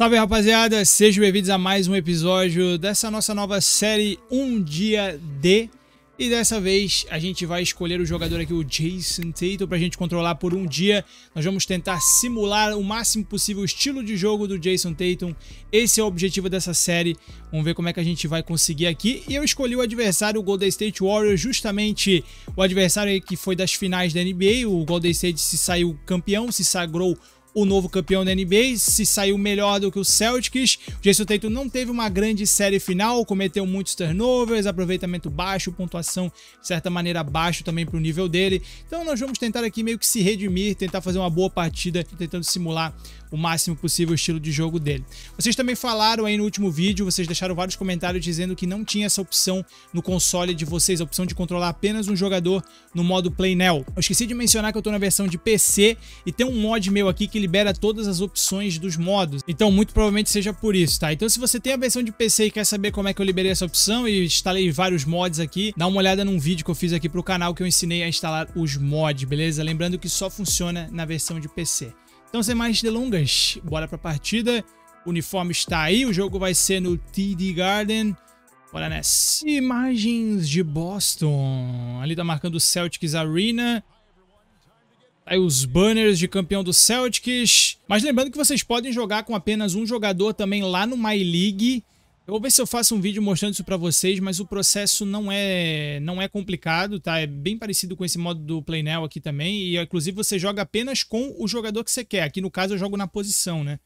Salve rapaziada, sejam bem-vindos a mais um episódio dessa nossa nova série Um Dia D. E dessa vez a gente vai escolher o jogador aqui, o Jason Tatum, a gente controlar por um dia. Nós vamos tentar simular o máximo possível o estilo de jogo do Jason Tatum. Esse é o objetivo dessa série. Vamos ver como é que a gente vai conseguir aqui. E eu escolhi o adversário, o Golden State Warriors, justamente o adversário que foi das finais da NBA. O Golden State se saiu campeão, se sagrou o novo campeão da NBA, se saiu melhor do que o Celtics. O Jason Tatum não teve uma grande série final, cometeu muitos turnovers, aproveitamento baixo, pontuação de certa maneira baixo também para o nível dele. Então nós vamos tentar aqui meio que se redimir, tentar fazer uma boa partida, tentando simular o máximo possível o estilo de jogo dele. Vocês também falaram aí no último vídeo, vocês deixaram vários comentários dizendo que não tinha essa opção no console de vocês, a opção de controlar apenas um jogador no modo Play Now. Eu esqueci de mencionar que eu tô na versão de PC e tem um mod meu aqui que libera todas as opções dos modos. Então, muito provavelmente seja por isso, tá? Então, se você tem a versão de PC e quer saber como é que eu liberei essa opção e instalei vários mods aqui, dá uma olhada num vídeo que eu fiz aqui pro canal que eu ensinei a instalar os mods, beleza? Lembrando que só funciona na versão de PC. Então, sem mais delongas, bora pra partida. O uniforme está aí, o jogo vai ser no TD Garden. Bora nessa. Imagens de Boston. Ali tá marcando o Celtics Arena. Aí os banners de campeão do Celtics. Mas lembrando que vocês podem jogar com apenas um jogador também lá no My League. Eu vou ver se eu faço um vídeo mostrando isso para vocês, mas o processo não é não é complicado, tá? É bem parecido com esse modo do Playnell aqui também, e inclusive você joga apenas com o jogador que você quer. Aqui no caso eu jogo na posição, né?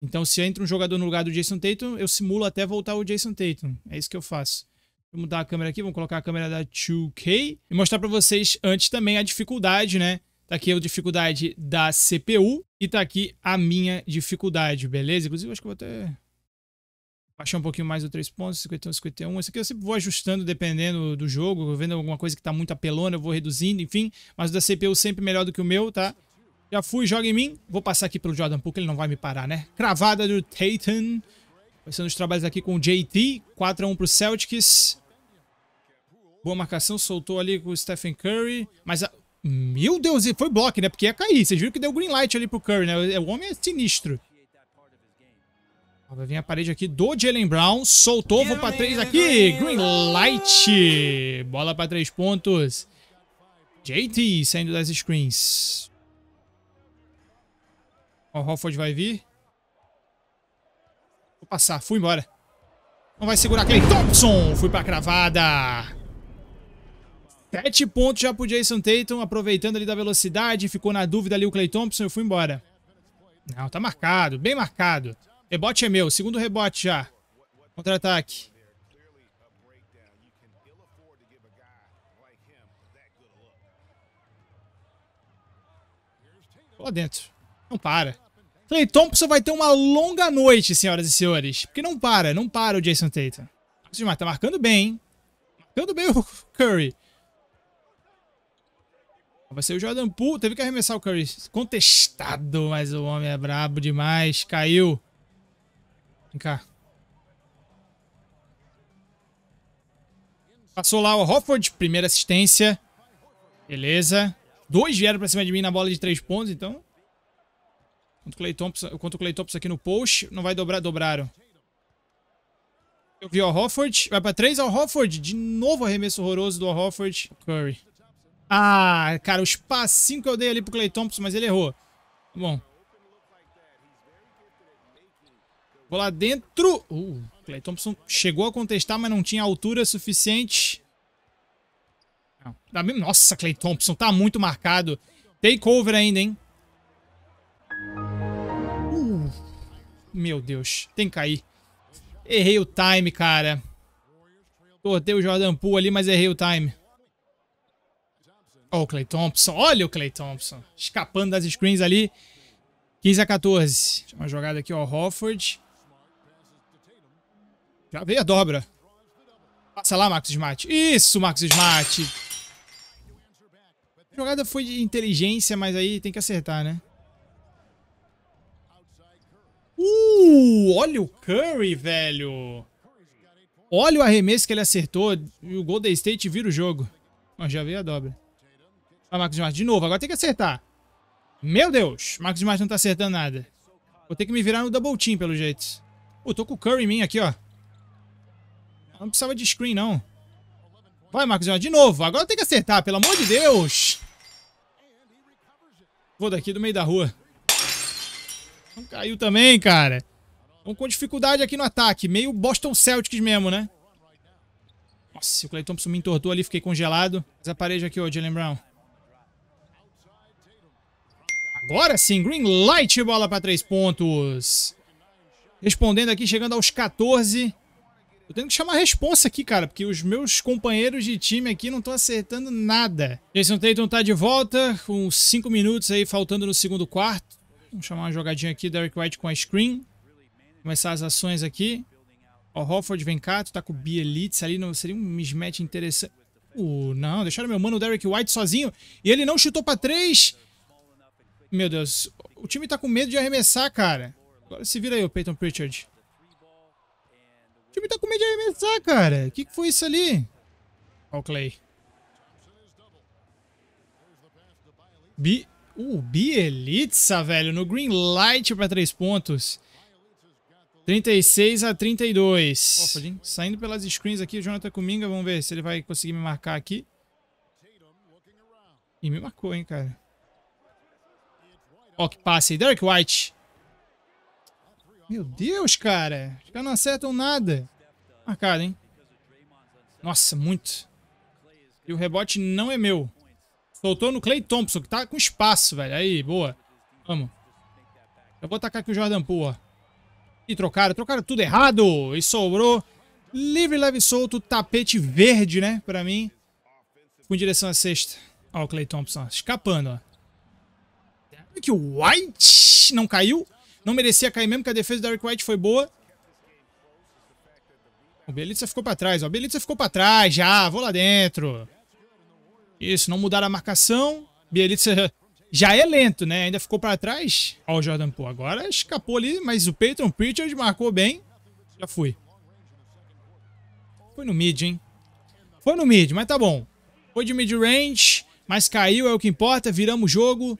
Então se entra um jogador no lugar do Jason Tatum, eu simulo até voltar o Jason Tatum. É isso que eu faço. Vou mudar a câmera aqui, vamos colocar a câmera da 2K e mostrar para vocês antes também a dificuldade, né? Tá aqui a dificuldade da CPU e tá aqui a minha dificuldade, beleza? Inclusive, acho que eu vou até baixar um pouquinho mais o 3 pontos, 51, 51. Isso aqui eu sempre vou ajustando dependendo do jogo, vendo alguma coisa que tá muito apelona, eu vou reduzindo, enfim. Mas o da CPU sempre melhor do que o meu, tá? Já fui, joga em mim. Vou passar aqui pelo Jordan Poole, ele não vai me parar, né? Cravada do Tatum. Começando os trabalhos aqui com o JT. 4x1 pro Celtics. Boa marcação, soltou ali com o Stephen Curry. Mas, a... meu Deus, foi bloco, né? Porque ia cair. Vocês viram que deu green light ali pro Curry, né? O homem é sinistro. Vai vir a parede aqui do Jalen Brown. Soltou, vou pra três aqui. Green light. Bola pra três pontos. JT saindo das screens. O Hofford vai vir. Vou passar, fui embora. Não vai segurar aquele Thompson. Fui pra cravada. Sete pontos já pro Jason Tatum, aproveitando ali da velocidade. Ficou na dúvida ali o Clay Thompson. Eu fui embora. Não, tá marcado, bem marcado. Rebote é meu. Segundo rebote já. Contra-ataque. Lá dentro. Não para. Clay Thompson vai ter uma longa noite, senhoras e senhores. Porque não para, não para o Jason Tatum. tá marcando bem, hein? Marcando bem o Curry. Vai ser o Jordan Poole. Teve que arremessar o Curry. Contestado, mas o homem é brabo demais. Caiu. Vem cá. Passou lá o Hofford, primeira assistência. Beleza. Dois vieram pra cima de mim na bola de três pontos, então. Contra o Clay Thompson, o aqui no post. Não vai dobrar, dobraram. Eu vi o Hofford. Vai pra três, o Hofford. De novo arremesso horroroso do Hofford. Curry. Ah, cara, o espacinho que eu dei ali pro Clay Thompson, mas ele errou. Tá bom, Bola dentro. Uh, Clay Thompson chegou a contestar, mas não tinha altura suficiente. nossa, Clay Thompson tá muito marcado. Takeover ainda, hein? Uh, meu Deus, tem que cair. Errei o time, cara. Tortei o Jordan Poole ali, mas errei o time. Olha o Clay Thompson. Olha o Clay Thompson. Escapando das screens ali. 15 a 14. Uma jogada aqui, ó. Hofford. Já veio a dobra. Passa lá, Marcos Smart. Isso, Marcos Smart. A jogada foi de inteligência, mas aí tem que acertar, né? Uh, olha o Curry, velho. Olha o arremesso que ele acertou. E o Golden State vira o jogo. Ó, já veio a dobra. Ah, Marcos Smart, de novo. Agora tem que acertar. Meu Deus, Marcos Smart não tá acertando nada. Vou ter que me virar no double team, pelo jeito. Pô, tô com o Curry em mim aqui, ó. Não precisava de screen, não. Vai, Marcos de novo. Agora tem que acertar, pelo amor de Deus. Vou daqui do meio da rua. Não caiu também, cara. Vamos com dificuldade aqui no ataque. Meio Boston Celtics mesmo, né? Nossa, o Clay Thompson me entortou ali, fiquei congelado. Mas aparece aqui, ô, Jalen Brown. Agora sim, green light, bola para três pontos. Respondendo aqui, chegando aos 14. Eu tenho que chamar a responsa aqui, cara, porque os meus companheiros de time aqui não estão acertando nada. Jason Tatum tá de volta, com 5 minutos aí faltando no segundo quarto. Vamos chamar uma jogadinha aqui, Derek White com a screen. Começar as ações aqui. O Hofford vem cá, tu tá com o Bielitz ali, não, seria um mismatch interessante. Uh, não, deixaram meu mano Derek White sozinho e ele não chutou pra três. Meu Deus, o time tá com medo de arremessar, cara. Agora se vira aí o Peyton Pritchard. O time tá com medo de arremessar, cara. O que, que foi isso ali? Ó o Clay. Bi... Uh, Bielitsa, velho, no green light para três pontos. 36 a 32. Opa, Saindo pelas screens aqui, o Jonathan Kuminga, vamos ver se ele vai conseguir me marcar aqui. E me marcou, hein, cara. Ó, que passe aí. Derek White. Meu Deus, cara. Os caras não acertam nada. Marcado, hein? Nossa, muito. E o rebote não é meu. Soltou no Clay Thompson, que tá com espaço, velho. Aí, boa. Vamos. Eu vou atacar aqui o Jordan Poole, ó. E trocaram. Trocaram tudo errado. E sobrou. Livre, leve, solto. Tapete verde, né? Pra mim. Com direção à sexta. Ó, o Clay Thompson. Ó, escapando, ó. Que o White não caiu. Não merecia cair mesmo, que a defesa do Derek White foi boa. O Bielitsa ficou pra trás, ó. O Bielitsa ficou pra trás já. Vou lá dentro. Isso, não mudaram a marcação. Bielitza já é lento, né? Ainda ficou pra trás. Ó o Jordan Poole. Agora escapou ali, mas o Peyton Pritchard marcou bem. Já fui. Foi no mid, hein? Foi no mid, mas tá bom. Foi de mid-range, mas caiu, é o que importa. Viramos o jogo.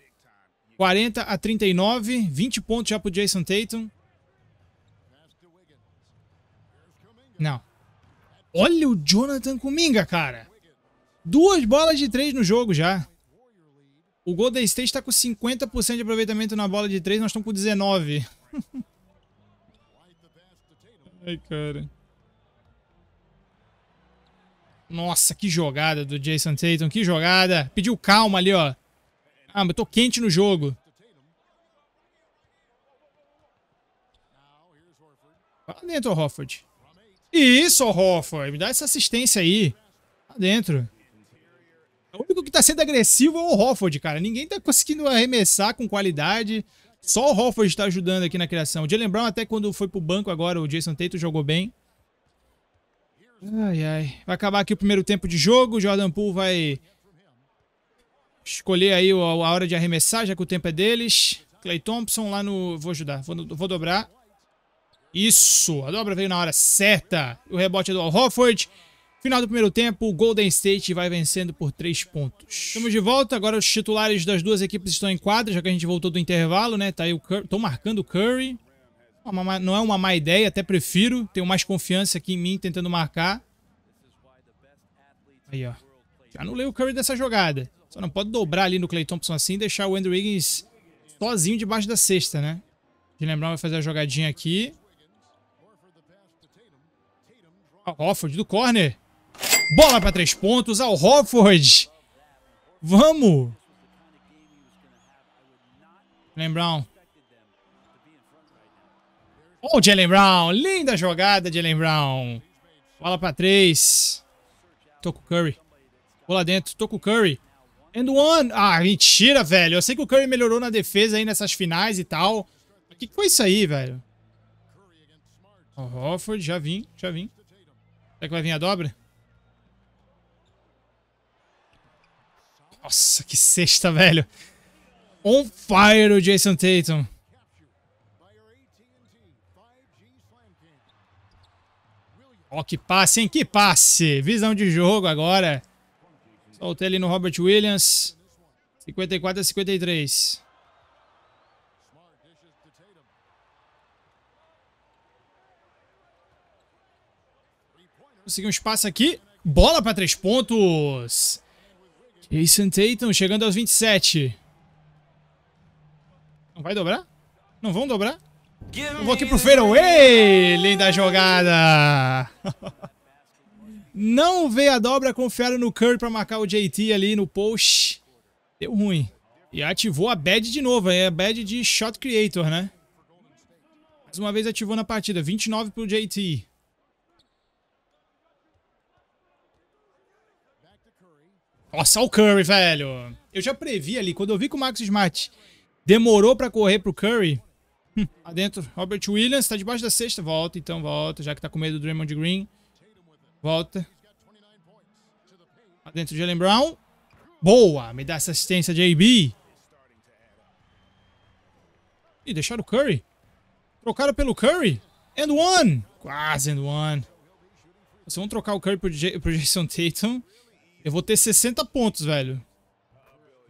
40 a 39, 20 pontos já pro Jason Tatum. Não. Olha o Jonathan Kuminga, cara. Duas bolas de três no jogo já. O Golden State está com 50% de aproveitamento na bola de três, nós estamos com 19. Ai, cara. Nossa, que jogada do Jason Tatum, que jogada. Pediu calma ali, ó. Ah, mas eu tô quente no jogo. Lá dentro, Hofford. Isso, Hofford. Me dá essa assistência aí. Lá dentro. É o único que tá sendo agressivo é o Hofford, cara. Ninguém tá conseguindo arremessar com qualidade. Só o Hofford tá ajudando aqui na criação. De lembrar até quando foi pro banco agora, o Jason Tatum jogou bem. Ai, ai. Vai acabar aqui o primeiro tempo de jogo. Jordan Poole vai escolher aí a hora de arremessar, já que o tempo é deles. Clay Thompson lá no... Vou ajudar, vou, vou dobrar. Isso, a dobra veio na hora certa. O rebote é do Al Horford. Final do primeiro tempo, o Golden State vai vencendo por 3 pontos. Estamos de volta, agora os titulares das duas equipes estão em quadra, já que a gente voltou do intervalo, né? Tá aí o Curry, tô marcando o Curry. não é uma má ideia, até prefiro. Tenho mais confiança aqui em mim tentando marcar. Aí, ó. Já anulei o Curry dessa jogada. Só não pode dobrar ali no Clay Thompson assim e deixar o Andrew Wiggins sozinho debaixo da cesta, né? De lembrar vai fazer a jogadinha aqui. Al Hofford do corner. Bola para três pontos. Al Hofford. Vamos! Jalen Brown. Oh, Jalen Brown. Linda jogada, Jalen Brown. Bola para três. Tô com Curry. bola lá dentro. Tô com Curry. And one. Ah, mentira, velho. Eu sei que o Curry melhorou na defesa aí nessas finais e tal. O que, que foi isso aí, velho? O Hofford, já vim, já vim. Será que vai vir a dobra? Nossa, que sexta, velho. On fire o Jason Tatum. Ó, oh, que passe, hein? Que passe! Visão de jogo agora. Soltei ali no Robert Williams. 54 a 53. Conseguiu um espaço aqui. Bola para três pontos. Jason Tatum chegando aos 27. Não vai dobrar? Não vão dobrar? Eu vou aqui pro fairway, linda jogada! Não veio a dobra, confiaram no Curry para marcar o JT ali no post. Deu ruim. E ativou a bad de novo, é a bad de shot creator, né? Mais uma vez ativou na partida, 29 pro JT. Nossa, o Curry, velho. Eu já previ ali, quando eu vi que o Max Smart demorou pra correr pro Curry... Hum, lá dentro, Robert Williams, tá debaixo da sexta, volta, então volta, já que tá com medo do Draymond Green. Volta. Tá dentro de Jalen Brown. Boa! Me dá essa assistência, JB. Ih, deixaram o Curry. Trocaram pelo Curry. And one! Quase and one. Vocês vão trocar o Curry pro, J Jason Tatum, eu vou ter 60 pontos, velho.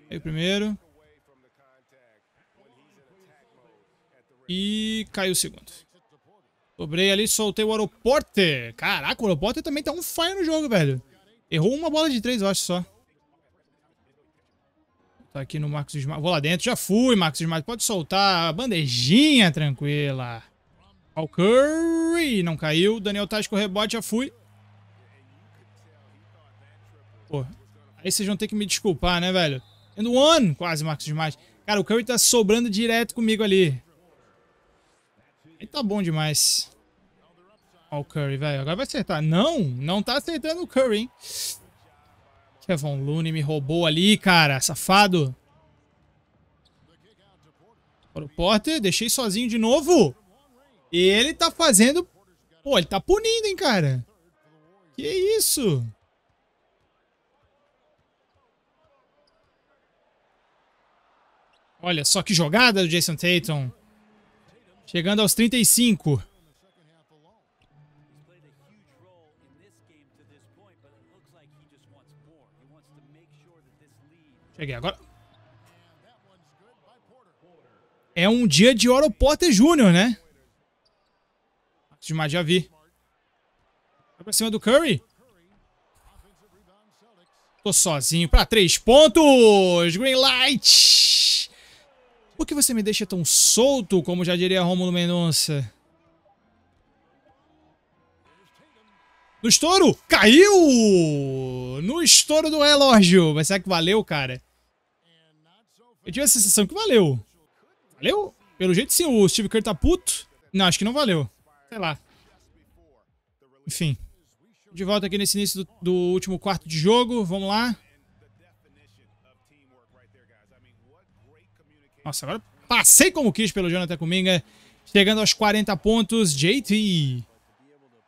Aí o primeiro. E caiu o segundo. Dobrei ali, soltei o Aeroporter. Caraca, o Aeroporter também tá um fire no jogo, velho. Errou uma bola de três, eu acho só. Tá aqui no Marcos Smart. Vou lá dentro. Já fui, Marcos Smart. Pode soltar. Bandejinha tranquila. O Curry. Não caiu. Daniel Tais com rebote. Já fui. Pô. Aí vocês vão ter que me desculpar, né, velho? And é one. Quase, Marcos Smart. Cara, o Curry tá sobrando direto comigo ali. Aí tá bom demais. Olha o Curry, velho. Agora vai acertar. Não, não tá acertando o Curry, hein? Kevin Looney me roubou ali, cara. Safado. Para o Porter. Deixei sozinho de novo. E ele tá fazendo... Pô, ele tá punindo, hein, cara. Que isso? Olha só que jogada do Jason Tatum. Chegando aos 35. Peguei agora. É um dia de Oro Potter Jr., né? Demais, já vi. Vai pra cima do Curry. Tô sozinho pra três pontos. Green light. Por que você me deixa tão solto, como já diria Romulo Mendonça? No estouro! Caiu! No estouro do relógio. Mas será que valeu, cara? Eu tive a sensação que valeu. Valeu? Pelo jeito sim, o Steve Kerr tá puto. Não, acho que não valeu. Sei lá. Enfim. De volta aqui nesse início do, do último quarto de jogo. Vamos lá. Nossa, agora passei como quis pelo Jonathan Kuminga. Chegando aos 40 pontos. JT.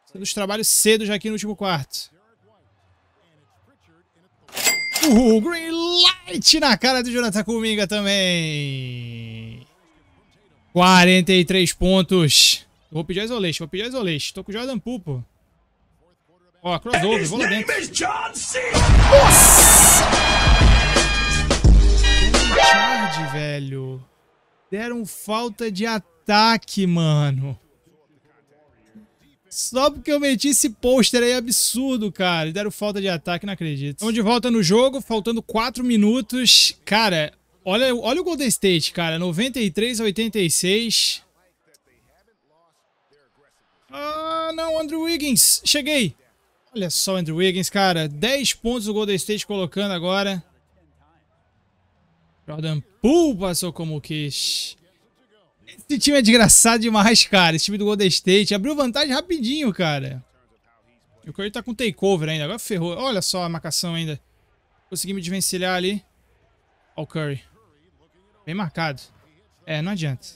Sendo os trabalhos cedo já aqui no último quarto. O Green Light na cara do Jonathan Kuminga também. 43 pontos. Vou pedir a Isolation, vou pedir a Isolation. Tô com o Jordan Pupo. Ó, crossover, vou lá dentro. Nossa! Charge, velho. Deram falta de ataque, mano. Só porque eu meti esse pôster aí absurdo, cara. E deram falta de ataque, não acredito. Estamos de volta no jogo, faltando 4 minutos. Cara, olha, olha o Golden State, cara. 93 a 86. Ah, não, Andrew Wiggins. Cheguei. Olha só o Andrew Wiggins, cara. 10 pontos o Golden State colocando agora. Jordan Poole passou como quis. Esse time é desgraçado demais, cara. Esse time do Golden State abriu vantagem rapidinho, cara. E o Curry tá com takeover ainda. Agora ferrou. Olha só a marcação ainda. Consegui me desvencilhar ali. Olha o Curry. Bem marcado. É, não adianta.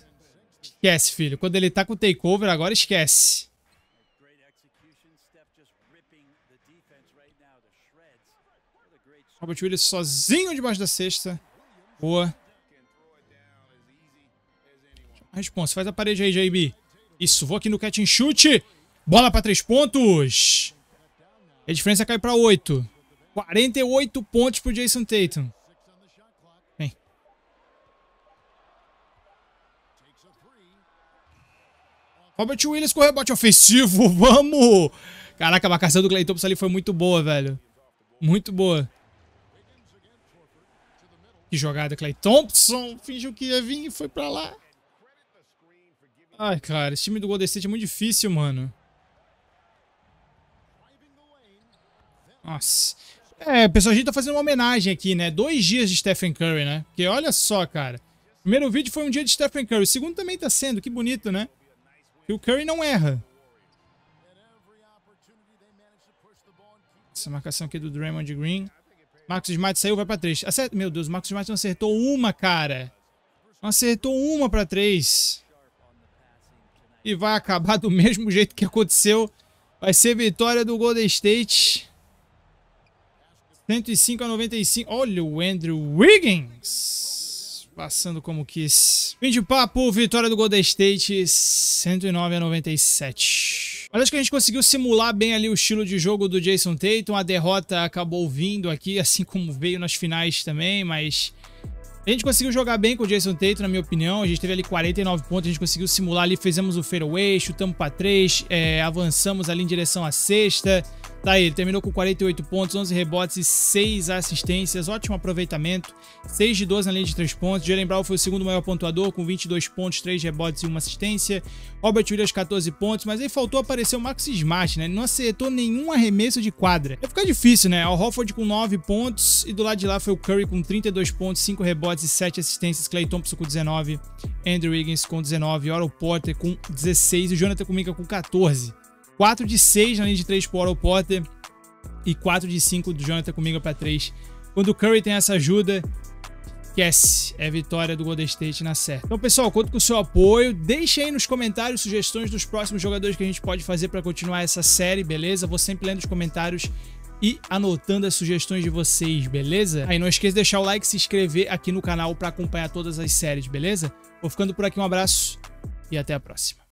Esquece, filho. Quando ele tá com takeover, agora esquece. Robert Williams sozinho debaixo da cesta. Boa responsa. Faz a parede aí, JB. Isso, vou aqui no catch and shoot. Bola para três pontos. a diferença cai para oito. 48 pontos pro Jason Tatum. Vem. Robert Williams com rebote ofensivo. Vamos! Caraca, a marcação do Clay Thompson ali foi muito boa, velho. Muito boa. Que jogada, Clay Thompson. Fingiu que ia vir e foi pra lá. Ai, cara, esse time do Golden State é muito difícil, mano. Nossa. É, pessoal, a gente tá fazendo uma homenagem aqui, né? Dois dias de Stephen Curry, né? Porque olha só, cara. Primeiro vídeo foi um dia de Stephen Curry. O segundo também tá sendo. Que bonito, né? E o Curry não erra. Essa marcação aqui do Draymond Green. Marcos Smart saiu, vai pra três. Acerta. Meu Deus, o Marcos Smart não acertou uma, cara. Não acertou uma pra três e vai acabar do mesmo jeito que aconteceu. Vai ser vitória do Golden State. 105 a 95. Olha o Andrew Wiggins. Passando como quis. Fim de papo, vitória do Golden State, 109 a 97. Mas acho que a gente conseguiu simular bem ali o estilo de jogo do Jason Tatum. A derrota acabou vindo aqui, assim como veio nas finais também, mas a gente conseguiu jogar bem com o Jason Tatum, na minha opinião. A gente teve ali 49 pontos, a gente conseguiu simular ali, fizemos o fairway, chutamos para 3, é, avançamos ali em direção à sexta. Tá aí, ele terminou com 48 pontos, 11 rebotes e 6 assistências, ótimo aproveitamento, 6 de 12 na linha de 3 pontos. Jalen Brown foi o segundo maior pontuador, com 22 pontos, 3 rebotes e 1 assistência. Robert Williams, 14 pontos, mas aí faltou aparecer o Max Smart, né? Ele não acertou nenhum arremesso de quadra. Vai ficar difícil, né? O Hofford com 9 pontos e do lado de lá foi o Curry com 32 pontos, 5 rebotes e 7 assistências. Clay Thompson com 19, Andrew Wiggins com 19, Oral Porter com 16 e o Jonathan Kuminga com 14. 4 de 6 na linha de 3 para o Potter e 4 de 5 do Jonathan comigo para 3. Quando o Curry tem essa ajuda, esquece, é vitória do Golden State na série. Então, pessoal, conto com o seu apoio. Deixe aí nos comentários sugestões dos próximos jogadores que a gente pode fazer para continuar essa série, beleza? Vou sempre lendo os comentários e anotando as sugestões de vocês, beleza? Aí não esqueça de deixar o like e se inscrever aqui no canal para acompanhar todas as séries, beleza? Vou ficando por aqui, um abraço e até a próxima.